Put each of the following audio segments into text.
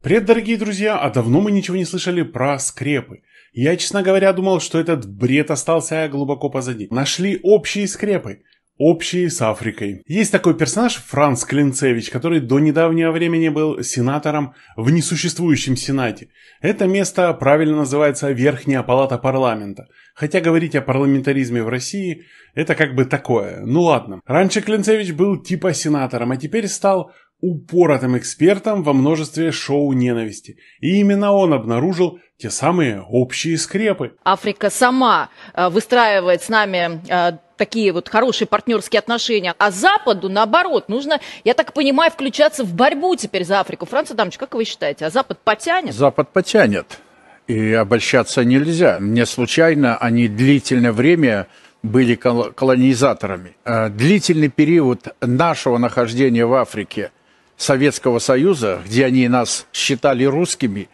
Привет, дорогие друзья! А давно мы ничего не слышали про скрепы. Я, честно говоря, думал, что этот бред остался глубоко позади. Нашли общие скрепы. Общие с Африкой. Есть такой персонаж Франц Клинцевич, который до недавнего времени был сенатором в несуществующем Сенате. Это место правильно называется Верхняя Палата Парламента. Хотя говорить о парламентаризме в России это как бы такое. Ну ладно. Раньше Клинцевич был типа сенатором, а теперь стал упоротым экспертом во множестве шоу ненависти. И именно он обнаружил те самые общие скрепы. Африка сама э, выстраивает с нами э, такие вот хорошие партнерские отношения. А Западу, наоборот, нужно, я так понимаю, включаться в борьбу теперь за Африку. Франц Адамович, как вы считаете, а Запад потянет? Запад потянет. И обольщаться нельзя. Не случайно они длительное время были колонизаторами. Э, длительный период нашего нахождения в Африке – Советского Союза, где они нас считали русскими,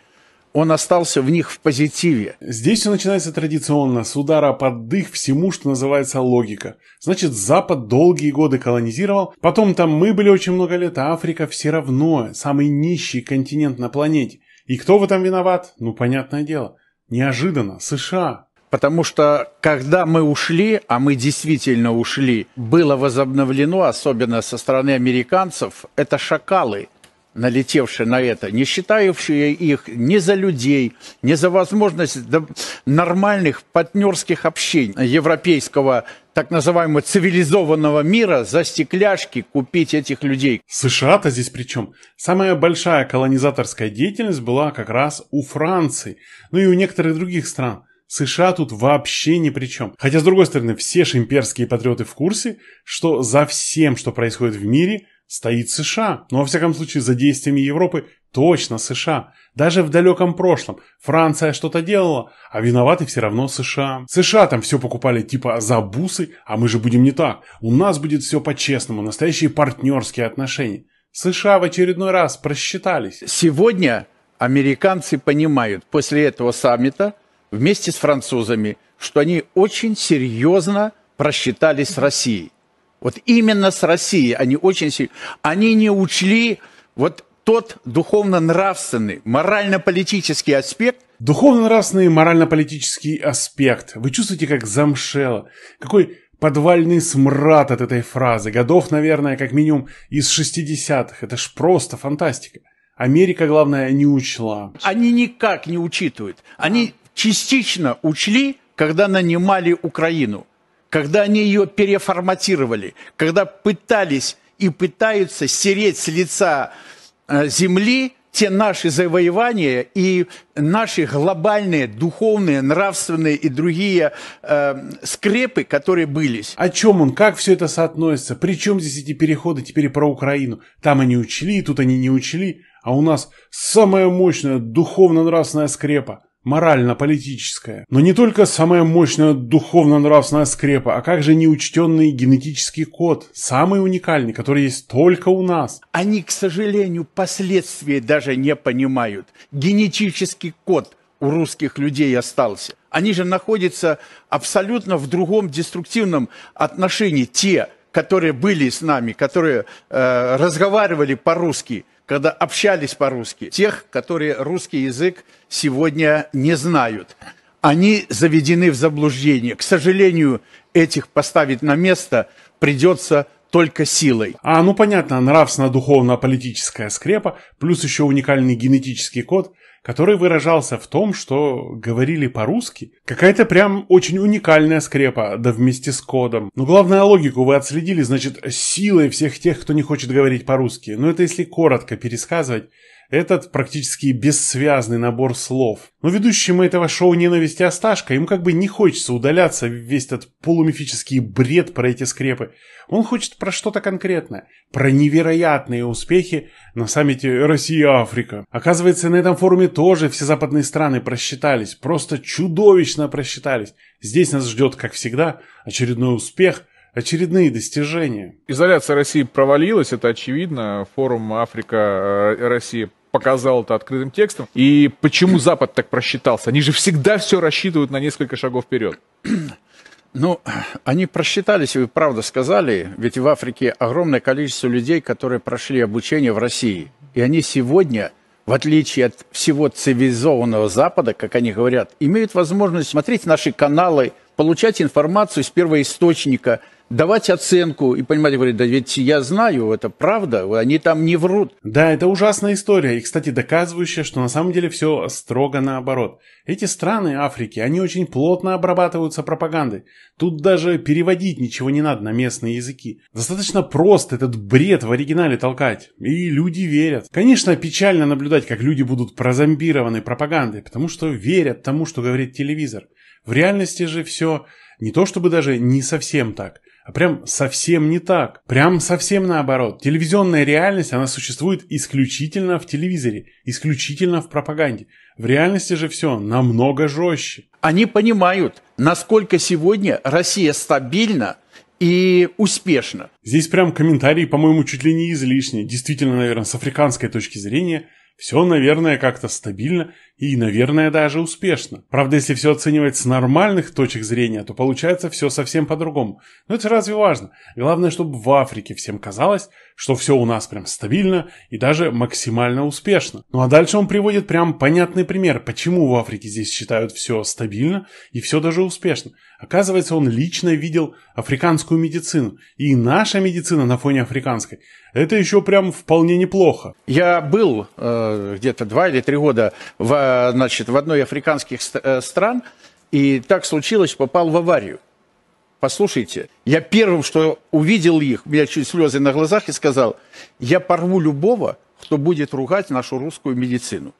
он остался в них в позитиве. Здесь все начинается традиционно, с удара под дых всему, что называется логика. Значит, Запад долгие годы колонизировал, потом там мы были очень много лет, а Африка все равно самый нищий континент на планете. И кто в этом виноват? Ну, понятное дело. Неожиданно. США. Потому что когда мы ушли, а мы действительно ушли, было возобновлено, особенно со стороны американцев, это шакалы, налетевшие на это, не считающие их ни за людей, ни за возможность нормальных партнерских общений европейского так называемого цивилизованного мира за стекляшки купить этих людей. США-то здесь при чем? Самая большая колонизаторская деятельность была как раз у Франции, ну и у некоторых других стран – США тут вообще ни при чем. Хотя, с другой стороны, все шимперские патриоты в курсе, что за всем, что происходит в мире, стоит США. Но, ну, во всяком случае, за действиями Европы точно США. Даже в далеком прошлом Франция что-то делала, а виноваты все равно США. США там все покупали типа за бусы, а мы же будем не так. У нас будет все по-честному, настоящие партнерские отношения. США в очередной раз просчитались. Сегодня американцы понимают после этого саммита – вместе с французами, что они очень серьезно просчитались с Россией. Вот именно с Россией они очень серьезно. Они не учли вот тот духовно-нравственный, морально-политический аспект. Духовно-нравственный, морально-политический аспект. Вы чувствуете, как замшело. Какой подвальный смрад от этой фразы. Годов, наверное, как минимум из 60-х. Это ж просто фантастика. Америка, главное, не учла. Они никак не учитывают. Они частично учли, когда нанимали Украину, когда они ее переформатировали, когда пытались и пытаются стереть с лица э, земли те наши завоевания и наши глобальные духовные, нравственные и другие э, скрепы, которые были. О чем он? Как все это соотносится? При чем здесь эти переходы теперь про Украину? Там они учли, тут они не учли, а у нас самая мощная духовно-нравственная скрепа морально-политическая. Но не только самая мощная духовно-нравственная скрепа, а как же неучтенный генетический код, самый уникальный, который есть только у нас. Они, к сожалению, последствия даже не понимают. Генетический код у русских людей остался. Они же находятся абсолютно в другом деструктивном отношении. Те, которые были с нами, которые э, разговаривали по-русски – когда общались по-русски, тех, которые русский язык сегодня не знают. Они заведены в заблуждение. К сожалению, этих поставить на место придется только силой. А, ну понятно, нравственно-духовно-политическая скрепа, плюс еще уникальный генетический код, который выражался в том, что говорили по-русски. Какая-то прям очень уникальная скрепа, да вместе с кодом. Но ну, главное логику вы отследили, значит, силой всех тех, кто не хочет говорить по-русски. Но это если коротко пересказывать, этот практически бессвязный набор слов. Но ведущим этого шоу ненависти и Осташка им как бы не хочется удаляться весь этот полумифический бред про эти скрепы. Он хочет про что-то конкретное. Про невероятные успехи на саммите «Россия-Африка». Оказывается, на этом форуме тоже все западные страны просчитались. Просто чудовищно просчитались. Здесь нас ждет, как всегда, очередной успех – очередные достижения. Изоляция России провалилась, это очевидно. Форум африка э, России показал это открытым текстом. И почему Запад так просчитался? Они же всегда все рассчитывают на несколько шагов вперед. Ну, они просчитались, вы правда сказали, ведь в Африке огромное количество людей, которые прошли обучение в России. И они сегодня, в отличие от всего цивилизованного Запада, как они говорят, имеют возможность смотреть наши каналы, получать информацию с первоисточника – давать оценку и понимать, говорить, да ведь я знаю, это правда, они там не врут. Да, это ужасная история, и, кстати, доказывающая, что на самом деле все строго наоборот. Эти страны Африки, они очень плотно обрабатываются пропагандой. Тут даже переводить ничего не надо на местные языки. Достаточно просто этот бред в оригинале толкать, и люди верят. Конечно, печально наблюдать, как люди будут прозомбированы пропагандой, потому что верят тому, что говорит телевизор. В реальности же все не то чтобы даже не совсем так – а прям совсем не так. Прям совсем наоборот. Телевизионная реальность, она существует исключительно в телевизоре, исключительно в пропаганде. В реальности же все намного жестче. Они понимают, насколько сегодня Россия стабильна и успешна. Здесь прям комментарии, по-моему, чуть ли не излишние. Действительно, наверное, с африканской точки зрения все, наверное, как-то стабильно и, наверное, даже успешно. Правда, если все оценивать с нормальных точек зрения, то получается все совсем по-другому. Но это разве важно? Главное, чтобы в Африке всем казалось, что все у нас прям стабильно и даже максимально успешно. Ну а дальше он приводит прям понятный пример, почему в Африке здесь считают все стабильно и все даже успешно. Оказывается, он лично видел африканскую медицину. И наша медицина на фоне африканской – это еще прям вполне неплохо. Я был э, где-то два или три года в Э, значит, в одной из африканских э, стран и так случилось, попал в аварию. Послушайте, я первым, что увидел их, у меня чуть слезы на глазах, и сказал, я порву любого, кто будет ругать нашу русскую медицину.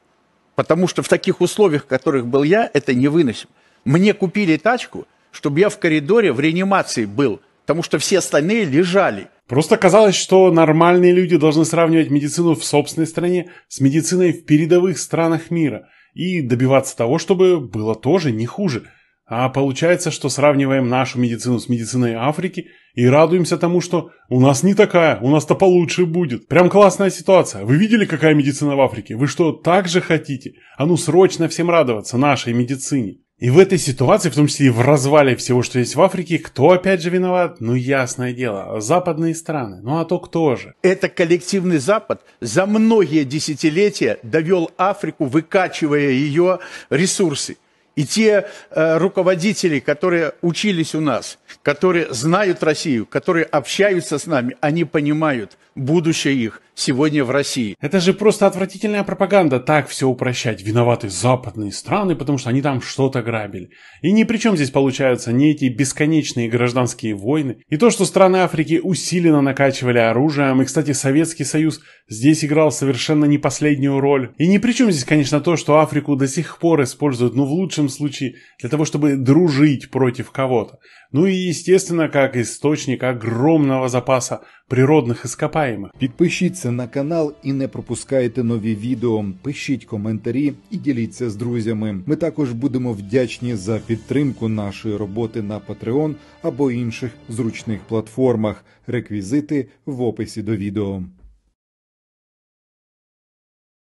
Потому что в таких условиях, в которых был я, это невыносимо. Мне купили тачку, чтобы я в коридоре в реанимации был, потому что все остальные лежали. Просто казалось, что нормальные люди должны сравнивать медицину в собственной стране с медициной в передовых странах мира и добиваться того, чтобы было тоже не хуже. А получается, что сравниваем нашу медицину с медициной Африки и радуемся тому, что у нас не такая, у нас-то получше будет. Прям классная ситуация. Вы видели, какая медицина в Африке? Вы что, так же хотите? А ну срочно всем радоваться нашей медицине. И в этой ситуации, в том числе и в развале всего, что есть в Африке, кто опять же виноват? Ну, ясное дело, западные страны. Ну, а то кто же? Это коллективный Запад за многие десятилетия довел Африку, выкачивая ее ресурсы. И те э, руководители, которые учились у нас, которые знают Россию, которые общаются с нами, они понимают будущее их сегодня в России. Это же просто отвратительная пропаганда. Так все упрощать. Виноваты западные страны, потому что они там что-то грабили. И ни при чем здесь получаются не эти бесконечные гражданские войны. И то, что страны Африки усиленно накачивали оружием. И, кстати, Советский Союз здесь играл совершенно не последнюю роль. И ни при чем здесь, конечно, то, что Африку до сих пор используют, ну, в лучшем лучшем случае для того, чтобы дружить против кого-то. Ну и, естественно, как источник огромного запаса природных ископаемых. Подпишитесь на канал и не пропускайте новые видео. Пишите комментарии и делитесь с друзьями. Мы також будемо вдячні за підтримку нашої роботи на Patreon або інших зручних платформах. Реквізити в описі до відео.